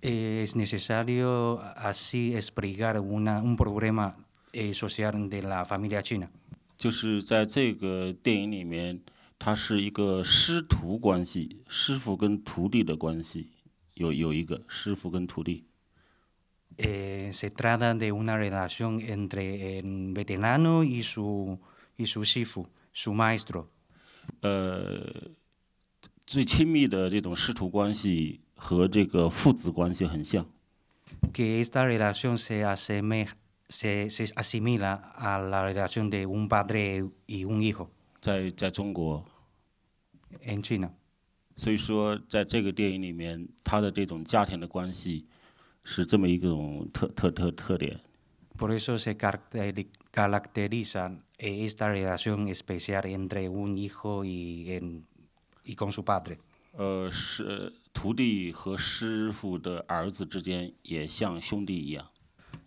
es necesario así explicar un problema eh, social de la familia china. 他是一个师徒关系，师傅跟徒弟的关系，有有一个师傅跟徒弟。呃，se trata de una relación entre veterano y su y su s i f u su maestro. 最亲密的这种师徒关系和这个父子关系很像。que esta relación se aseme se se asimila a la relación de un padre y un hijo. 在在中国，NG 呢？所以说，在这个电影里面，他的这种家庭的关系是这么一种特特特特点。Por eso se caracterizan esta relación especial entre un hijo y con su padre。呃，是徒弟和师傅的儿子之间也像兄弟一样。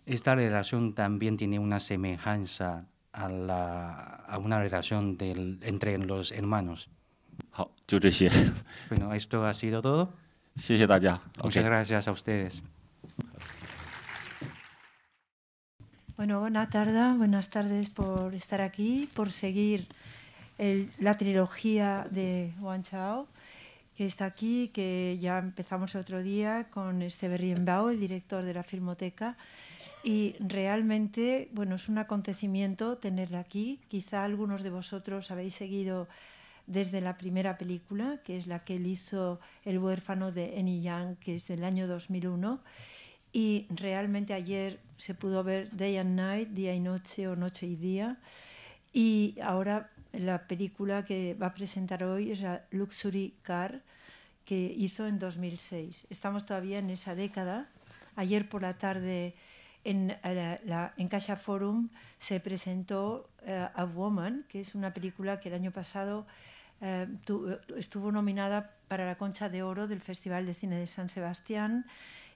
Esta relación también tiene una semejanza. a, una relación entre los hermanos. [laughs] Bueno, esto ha sido todo. Muchas gracias a ustedes. Bueno, buenas tardes, buenas tardes por estar aquí, por seguir la trilogía de Wang Chao, que está aquí, que ya empezamos otro día con Esteban Rienbao, el director de la Filmoteca. Y realmente, bueno, es un acontecimiento tenerla aquí. Quizá algunos de vosotros habéis seguido desde la primera película, que es la que él hizo El huérfano de Annie Young, que es del año 2001. Y realmente ayer se pudo ver Day and Night, día y noche o noche y día. Y ahora la película que va a presentar hoy es la Luxury Car, que hizo en 2006. Estamos todavía en esa década. Ayer por la tarde en, la, en Forum se presentó eh, A Woman, que es una película que el año pasado eh, estuvo nominada para la Concha de Oro del Festival de Cine de San Sebastián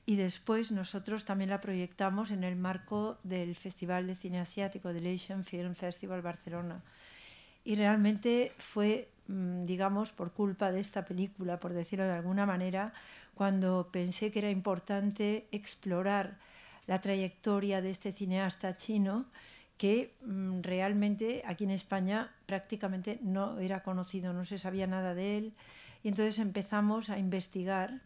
y después nosotros también la proyectamos en el marco del Festival de Cine Asiático del Asian Film Festival Barcelona. Y realmente fue, mm, digamos, por culpa de esta película, por decirlo de alguna manera, cuando pensé que era importante explorar la trayectoria de este cineasta chino que mm, realmente aquí en España prácticamente no era conocido, no se sabía nada de él. Y entonces empezamos a investigar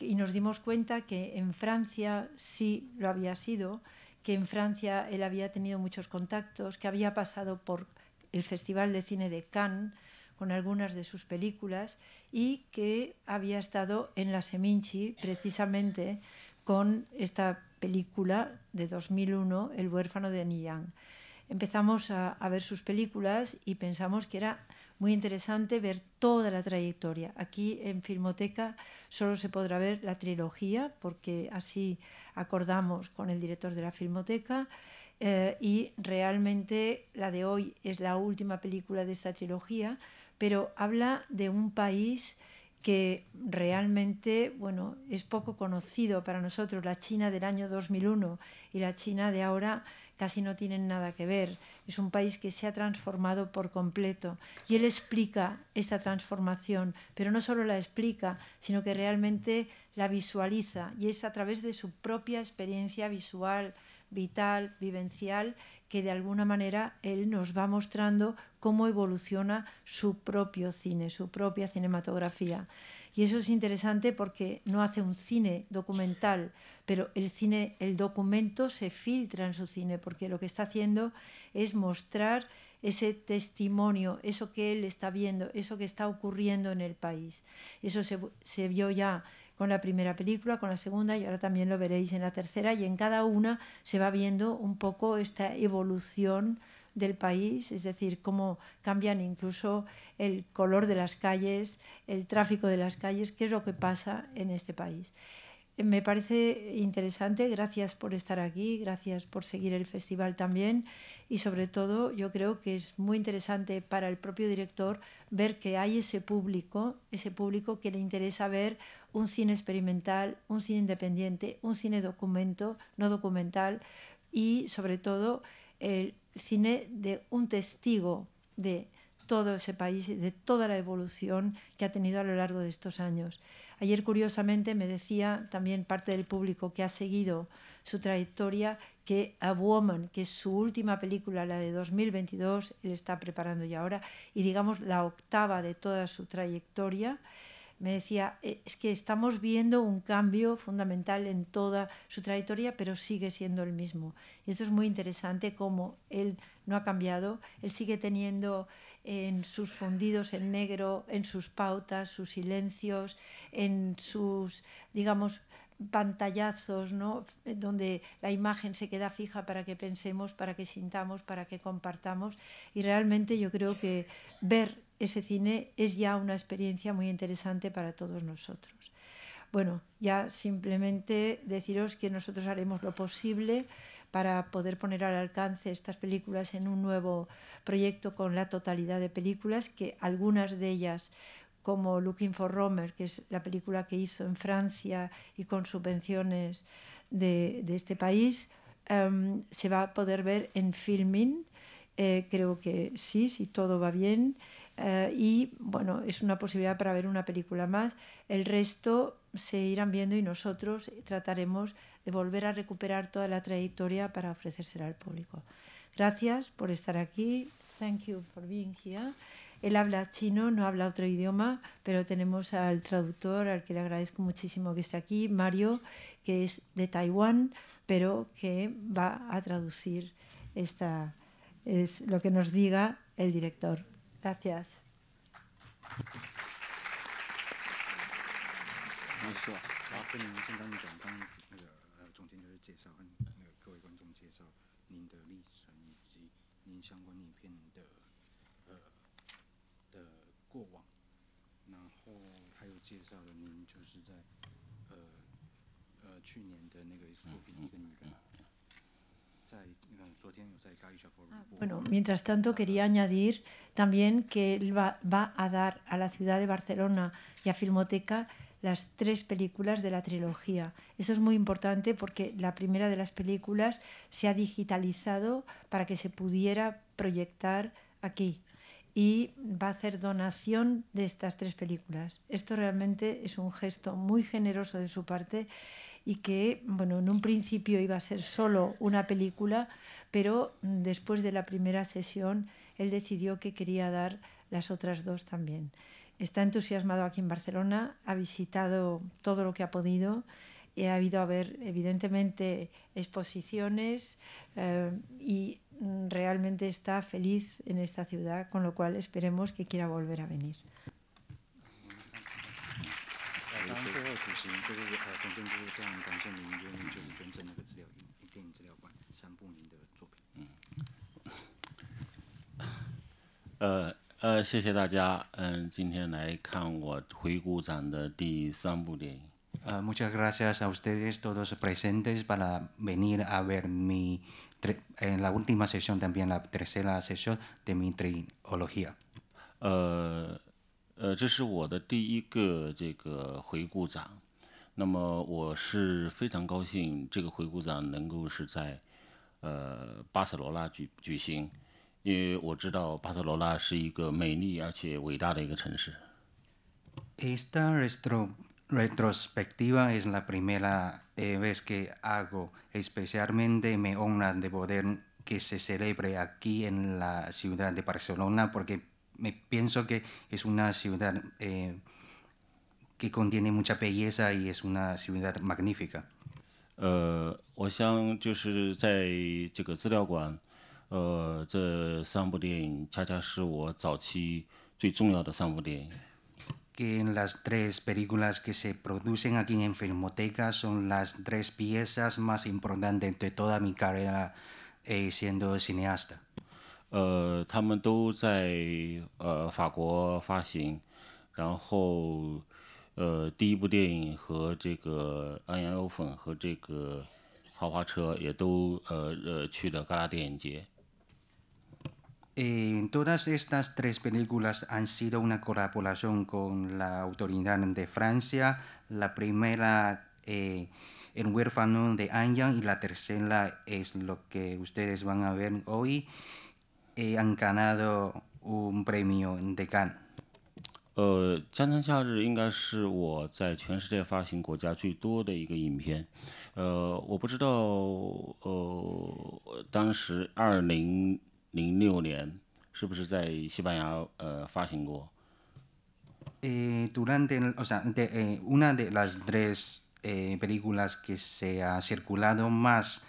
y nos dimos cuenta que en Francia sí lo había sido, que en Francia él había tenido muchos contactos, que había pasado por el Festival de Cine de Cannes con algunas de sus películas y que había estado en la Seminci precisamente con esta película de 2001, El huérfano de Niang. Empezamos a, ver sus películas y pensamos que era muy interesante ver toda la trayectoria. Aquí en Filmoteca solo se podrá ver la trilogía, porque así acordamos con el director de la Filmoteca, eh, y realmente la de hoy es la última película de esta trilogía, pero habla de un país que realmente bueno, es poco conocido para nosotros. La China del año 2001 y la China de ahora casi no tienen nada que ver. Es un país que se ha transformado por completo. Y él explica esta transformación, pero no solo la explica, sino que realmente la visualiza. Y es a través de su propia experiencia visual, vital, vivencial, que de alguna manera él nos va mostrando cómo evoluciona su propio cine, su propia cinematografía. Y eso es interesante porque no hace un cine documental, pero el cine, el documento se filtra en su cine porque lo que está haciendo es mostrar ese testimonio, eso que él está viendo, eso que está ocurriendo en el país. Eso se, se vio ya con la primera película, con la segunda y ahora también lo veréis en la tercera y en cada una se va viendo un poco esta evolución del país, es decir, cómo cambian incluso el color de las calles, el tráfico de las calles, qué es lo que pasa en este país me parece interesante. Gracias por estar aquí, gracias por seguir el festival también y sobre todo yo creo que es muy interesante para el propio director ver que hay ese público, ese público que le interesa ver un cine experimental, un cine independiente, un cine documento, no documental y sobre todo el cine de un testigo de todo ese país, de toda la evolución que ha tenido a lo largo de estos años. Ayer, curiosamente, me decía también parte del público que ha seguido su trayectoria que A Woman, que es su última película, la de 2022, él está preparando ya ahora, y digamos la octava de toda su trayectoria, me decía, eh, es que estamos viendo un cambio fundamental en toda su trayectoria, pero sigue siendo el mismo. Y esto es muy interesante, como él no ha cambiado, él sigue teniendo en sus fundidos en negro, en sus pautas, sus silencios, en sus, digamos, pantallazos, eh, donde la imagen se queda fija para que pensemos, para que sintamos, para que compartamos. Y realmente yo creo que ver ese cine es ya una experiencia muy interesante para todos nosotros. Bueno, ya simplemente deciros que nosotros haremos lo posible para poder poner al alcance estas películas en un nuevo proyecto con la totalidad de películas, que algunas de ellas como Looking for Romer, que es la película que hizo en Francia y con subvenciones de, este país, em, se va a poder ver en filming, eh, creo que sí, si todo va bien. Eh, y bueno, es una posibilidad para ver una película más. El resto se irán viendo y nosotros trataremos de volver a recuperar toda la trayectoria para ofrecérsela al público. Gracias por estar aquí. Thank you for being here. Él habla chino, no habla otro idioma, pero tenemos al traductor, al que le agradezco muchísimo que esté aquí, Mario, que es de Taiwán, pero que va a traducir es lo que nos diga el director. 谢谢。没错，然后跟您先讲一讲，那个，呃，中间就是介绍，呃，那个各位观众介绍您的历程以及您相关影片的，呃，的过往，然后还有介绍了您就是在，呃，呃去年的那个作品《一个女人》。Ah, bueno, mientras tanto quería añadir también que él va, a dar a la ciudad de Barcelona y a Filmoteca las tres películas de la trilogía. Eso es muy importante porque la primera de las películas se ha digitalizado para que se pudiera proyectar aquí y va a hacer donación de estas tres películas. Esto realmente es un gesto muy generoso de su parte y que, bueno, en un principio iba a ser solo una película, pero después de la primera sesión él decidió que quería dar las otras dos también. Está entusiasmado aquí en Barcelona, ha visitado todo lo que ha podido, ha habido a ver, evidentemente, exposiciones eh, y realmente está feliz en esta ciudad, con lo cual esperemos que quiera volver a venir. muchas gracias a ustedes todos presentes para venir a ver mi en la última sesión también la tercera sesión de mi trilogía. Uh, 那么我是非常高兴，这个回顾展能够是在呃巴塞罗那举举行，因为我知道巴塞罗那是一个美丽而且伟大的一个城市。Esta retrospectiva r r e t o es la primera vez que hago, especialmente me honra de poder que se celebre aquí en la ciudad de Barcelona, porque pienso que es una ciudad que contiene mucha belleza y es una ciudad magnífica. Que en las tres películas que se producen aquí en Filmoteca son las tres piezas más importantes de toda mi carrera eh, siendo cineasta. luego... En todas estas tres películas han sido una colaboración con la autoridad de Francia, la primera eh, El huérfano de Anyang y la tercera es lo que ustedes van a ver hoy. Eh, han ganado un premio de Cannes. 呃，《江南假日》应该是我在全世界发行国家最多的一个影片。呃，我不知道，呃，当时二零零六年是不是在西班牙呃发行过？Durante o sea, una de las tres películas que se ha circulado más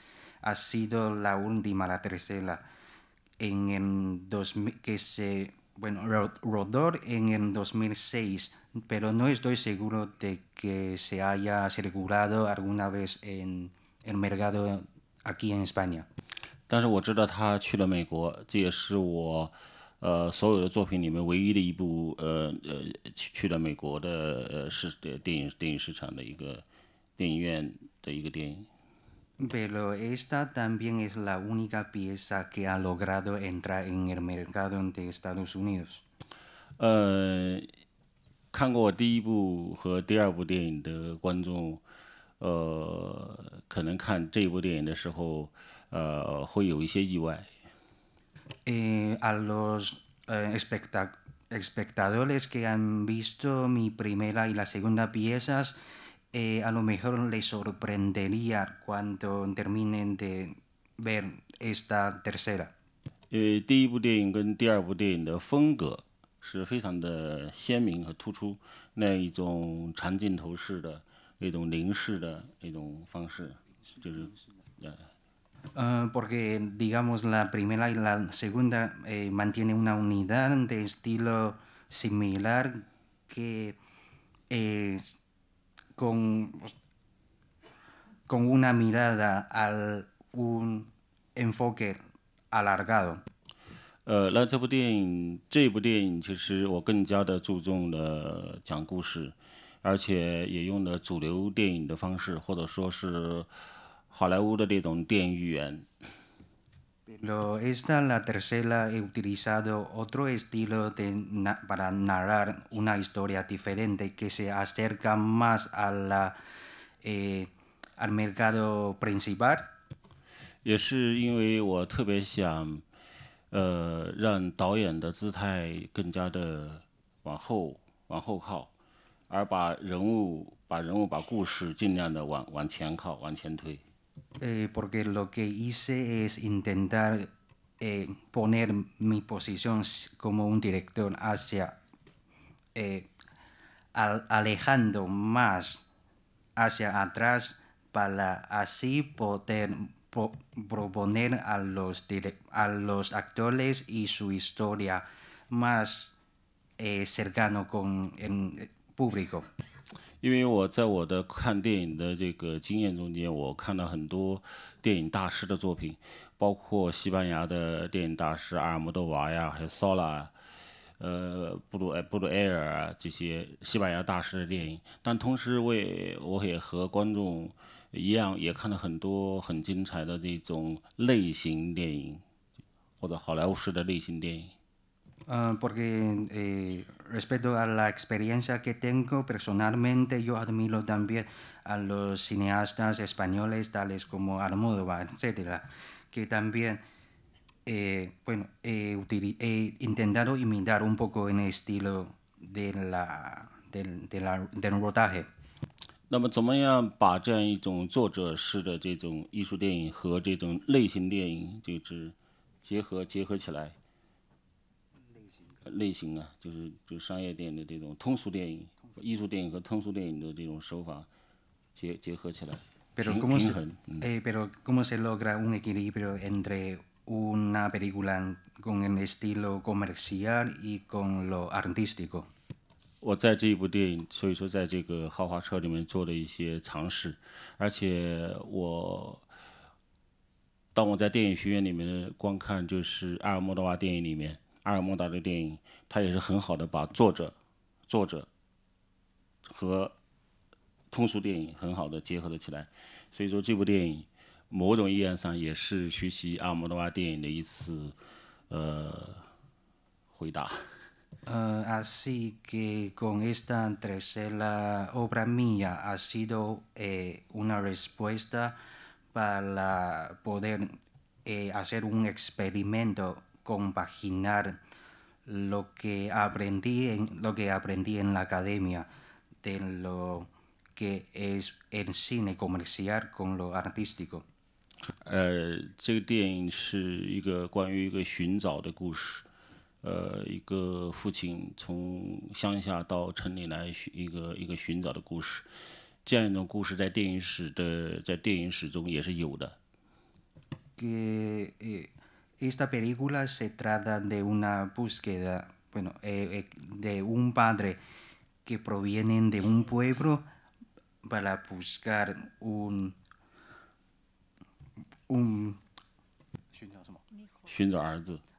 ha sido la última de m e r c e l a en el dos que se bueno, Rodor en el 2006, pero no estoy seguro de que se haya circulado alguna vez en el mercado aquí en España. 但是我知道他去了美国，这也是我呃所有的作品里面唯一的一部呃呃去去了美国的呃市电影电影市场的一个电影院的一个电影。pero esta también es la única pieza que ha logrado entrar en el mercado de Estados Unidos. Uh, a los eh, espectadores que han visto mi primera y la segunda piezas eh, a lo mejor les sorprendería cuando terminen de ver esta tercera. Eh, porque digamos la primera y la segunda mantienen eh, mantiene una unidad de estilo similar que eh, 呃，那这部电影，这部电影其实我更加的注重的讲故事，而且也用了主流电影的方式，或者说是好莱坞的那种电影语言。Pero esta, la tercera, he utilizado otro estilo de para narrar una historia diferente que se acerca más a la, eh, al mercado principal. 也是因为我特别想，呃，让导演的姿态更加的往后往后靠，而把人物把人物把故事尽量的往往前靠往前推。eh, porque lo que hice es intentar eh, poner mi posición como un director hacia eh, alejando más hacia atrás para así poder proponer a los, a los actores y su historia más cercano con el público. 因为我在我的看电影的这个经验中间，我看到很多电影大师的作品，包括西班牙的电影大师阿尔莫多瓦呀，还有 Sola，呃，布鲁布鲁埃尔啊这些西班牙大师的电影。但同时，我也我也和观众一样，也看了很多很精彩的这种类型电影，或者好莱坞式的类型电影。Ah, porque eh, respecto a la experiencia que tengo personalmente, yo admiro también a los cineastas españoles tales como Almodóvar, etcétera, que también eh, bueno, he intentado imitar un poco en el estilo de la, del, de la, del rodaje. 那么，怎么样把这样一种作者式的这种艺术电影和这种类型电影，就是结合结合起来？类型啊，就是就商业电影的这种通俗电影、艺术电影和通俗电影的这种手法结结合起来，平衡。Pero cómo se logra un equilibrio entre una película con el estilo comercial y con lo artístico？我在这一部电影，所以说在这个豪华车里面做了一些尝试，而且我当我在电影学院里面观看，就是阿尔莫多瓦电影里面。阿尔莫多瓦的电影，他也是很好的把作者、作者和通俗电影很好的结合了起来，所以说这部电影某种意义上也是学习阿尔莫多瓦电影的一次呃回答。compaginar lo que aprendí en, lo que aprendí en la academia de lo que es el cine comercial con lo artístico. 呃，这个电影是一个关于一个寻找的故事，呃，一个父亲从乡下到城里来寻一个一个寻找的故事。这样一种故事在电影史的在电影史中也是有的。Que eh, esta película se trata de una búsqueda, bueno, eh, eh, de un padre que provienen de un pueblo para buscar un... un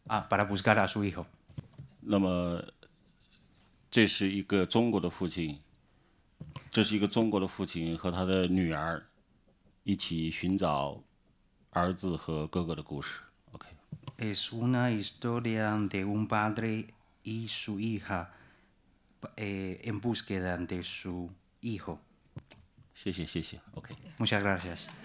ah, para buscar a su hijo. 那么，这是一个中国的父亲，这是一个中国的父亲和他的女儿一起寻找儿子和哥哥的故事。es una historia de un padre y su hija eh, en búsqueda de su hijo. Sí, sí, sí, sí. Muchas gracias.